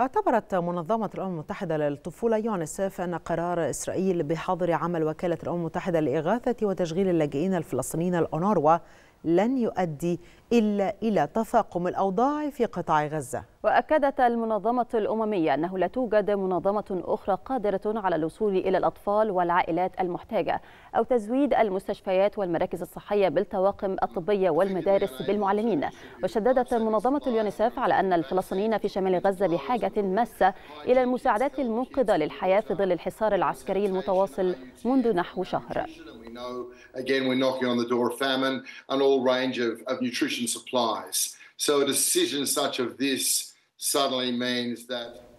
اعتبرت منظمة الأمم المتحدة للطفولة يونسيف أن قرار إسرائيل بحظر عمل وكالة الأمم المتحدة لإغاثة وتشغيل اللاجئين الفلسطينيين الأونروا لن يؤدي إلا إلى تفاقم الأوضاع في قطاع غزة وأكدت المنظمة الأممية أنه لا توجد منظمة أخرى قادرة على الوصول إلى الأطفال والعائلات المحتاجة أو تزويد المستشفيات والمراكز الصحية بالطواقم الطبية والمدارس بالمعلمين وشددت منظمة اليونيسف على أن الفلسطينيين في شمال غزة بحاجة ماسة إلى المساعدات المنقذة للحياة في ظل الحصار العسكري المتواصل منذ نحو شهر whole range of, of nutrition supplies. So a decision such as this suddenly means that